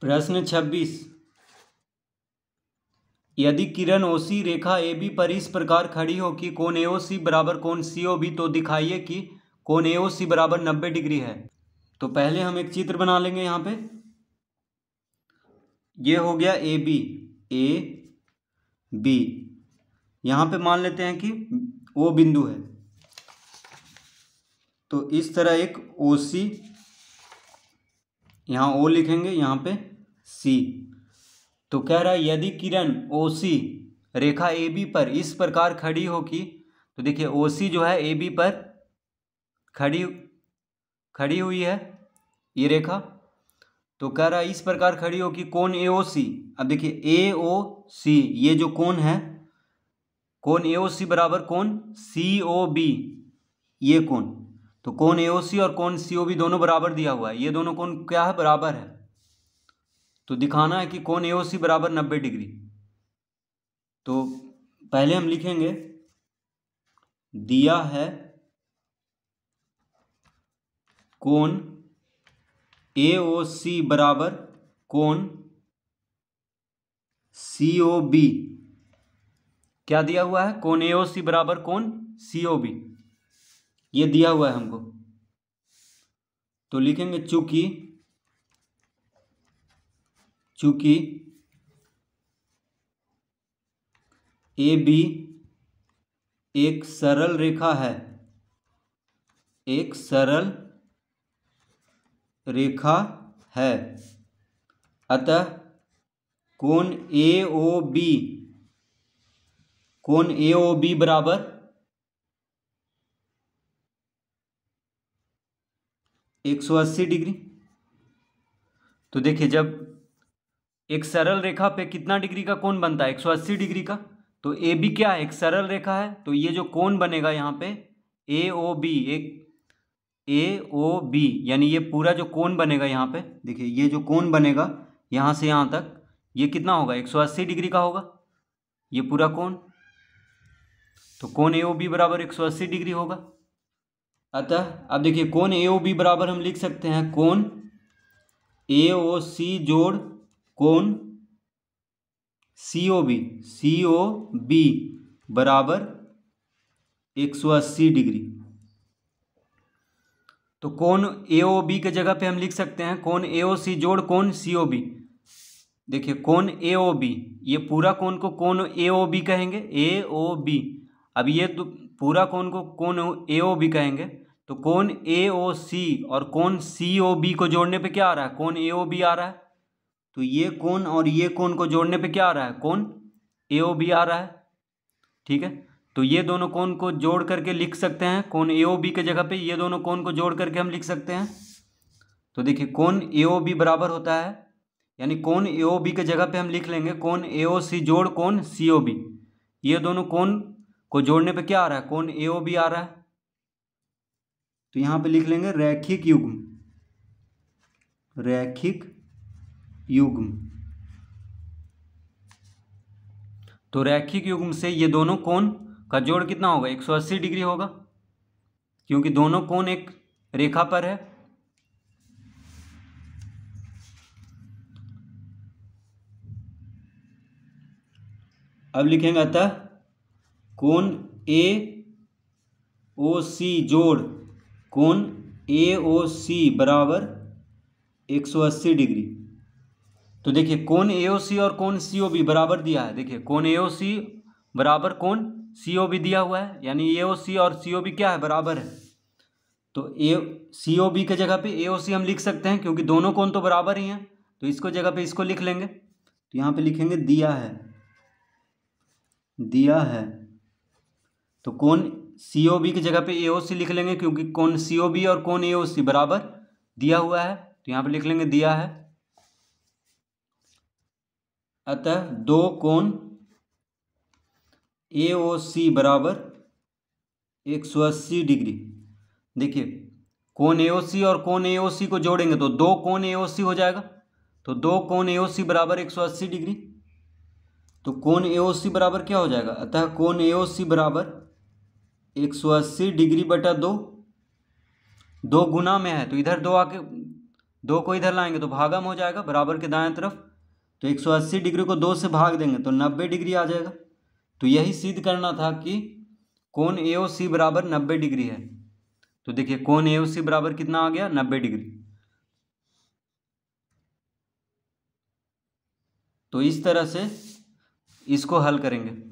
प्रश्न छब्बीस यदि किरण ओसी रेखा ए बी पर इस प्रकार खड़ी हो कि कोण ए ओ सी बराबर कोण सी ओ बी तो दिखाइए कि कोण ए सी बराबर नब्बे डिग्री है तो पहले हम एक चित्र बना लेंगे यहाँ पे ये हो गया ए बी ए बी यहां पे मान लेते हैं कि ओ बिंदु है तो इस तरह एक ओ सी यहाँ ओ लिखेंगे यहाँ पे सी तो कह रहा है यदि किरण ओ सी रेखा ए बी पर इस प्रकार खड़ी हो कि तो देखिए ओ सी जो है ए बी पर खड़ी खड़ी हुई है ये रेखा तो कह रहा है इस प्रकार खड़ी हो कि कौन ए ओ सी अब देखिए ए ओ सी ये जो कौन है कौन ए ओ सी बराबर कौन सी ओ बी ये कौन तो कौन ए और कौन सी दोनों बराबर दिया हुआ है ये दोनों कौन क्या है बराबर है तो दिखाना है कि कौन ए बराबर नब्बे डिग्री तो पहले हम लिखेंगे दिया है कौन ए सी बराबर कौन सी ओ बी क्या दिया हुआ है कौन ए बराबर कौन सी ओ बी ये दिया हुआ है हमको तो लिखेंगे चूंकि चूंकि ए बी एक सरल रेखा है एक सरल रेखा है अतः कोण ए ओ बी कोण ए ओ बी बराबर 180 डिग्री तो देखिए जब एक सरल रेखा पे कितना डिग्री का कोण बनता है 180 डिग्री का तो ए बी क्या है एक सरल रेखा है तो ये जो कोण बनेगा यहाँ पे ए ओ बी एक ए ओ बी यानी ये पूरा जो कोण बनेगा यहाँ पे देखिए ये जो कोण बनेगा यहाँ से यहाँ तक ये कितना होगा 180 डिग्री का होगा ये पूरा कोण तो कोण ए ओ बी बराबर 180 डिग्री होगा अतः अब देखिए कौन ए ओ बी बराबर हम लिख सकते हैं कौन ए ओ सी जोड़ कौन सी O B C O B बराबर एक सौ अस्सी डिग्री तो कौन ए ओ बी के जगह पे हम लिख सकते हैं कौन ए ओ सी जोड़ कौन सी ओ बी देखिए कौन ए ओ बी ये पूरा कौन को कौन ए ओ बी कहेंगे ए ओ बी अब ये तो पूरा कौन को कौन ए ओ बी कहेंगे तो कौन ए ओ सी और कौन सी ओ बी को जोड़ने पे क्या आ रहा है कौन ए ओ बी आ रहा है तो ये कौन और ये कौन को जोड़ने पे क्या आ रहा है कौन ए ओ बी आ रहा है ठीक है तो ये दोनों कौन को जोड़ करके लिख सकते हैं कौन ए ओ बी के जगह पे ये दोनों कौन को जोड़ करके हम लिख सकते हैं तो देखिए कौन ए ओ बी बराबर होता है यानी कौन ए ओ बी के जगह पे हम लिख लेंगे कौन ए ओ सी जोड़ कौन सी ओ बी ये दोनों कौन को जोड़ने पे क्या आ रहा है कौन ए भी आ रहा है तो यहां पे लिख लेंगे रैखिक युग्म रैखिक युग्म तो रैखिक युग्म से ये दोनों कोण का जोड़ कितना होगा 180 डिग्री होगा क्योंकि दोनों कोण एक रेखा पर है अब लिखेंगे अतः कोण ए ओ सी जोड़ कोण ए ओ सी बराबर एक सौ अस्सी डिग्री तो देखिए कोण ए ओ सी और कोण सी ओ बी बराबर दिया है देखिए कोण ए ओ सी बराबर कोण सी ओ बी दिया हुआ है यानी ए ओ सी और सी ओ बी क्या है बराबर है तो ए सी ओ बी के जगह पे ए ओ सी हम लिख सकते हैं क्योंकि दोनों कोण तो बराबर ही हैं तो इसको जगह पे इसको लिख लेंगे तो यहाँ पे लिखेंगे दिया है दिया है तो कौन सी ओ बी की जगह पे ए ओ सी लिख लेंगे क्योंकि कौन सी ओ बी और कौन ए ओ सी बराबर दिया हुआ है तो यहां पे लिख लेंगे दिया है अतः दो कौन ए ओ सी बराबर एक सौ अस्सी डिग्री देखिए कौन ए ओ सी और कौन ए ओ सी को जोड़ेंगे तो दो कौन ए ओ सी हो जाएगा तो दो कौन ए ओ सी बराबर एक सौ अस्सी डिग्री तो कौन ए ओ सी बराबर क्या हो जाएगा अतः कौन ए ओ सी बराबर एक सौ अस्सी डिग्री बटा दो दो गुना में है तो इधर दो आके दो को इधर लाएंगे तो भागम हो जाएगा बराबर के दाएं तरफ तो 180 डिग्री को दो से भाग देंगे तो 90 डिग्री आ जाएगा तो यही सिद्ध करना था कि कौन ए ओ सी बराबर नब्बे डिग्री है तो देखिए कौन ए ओ सी बराबर कितना आ गया नब्बे डिग्री तो इस तरह से इसको हल करेंगे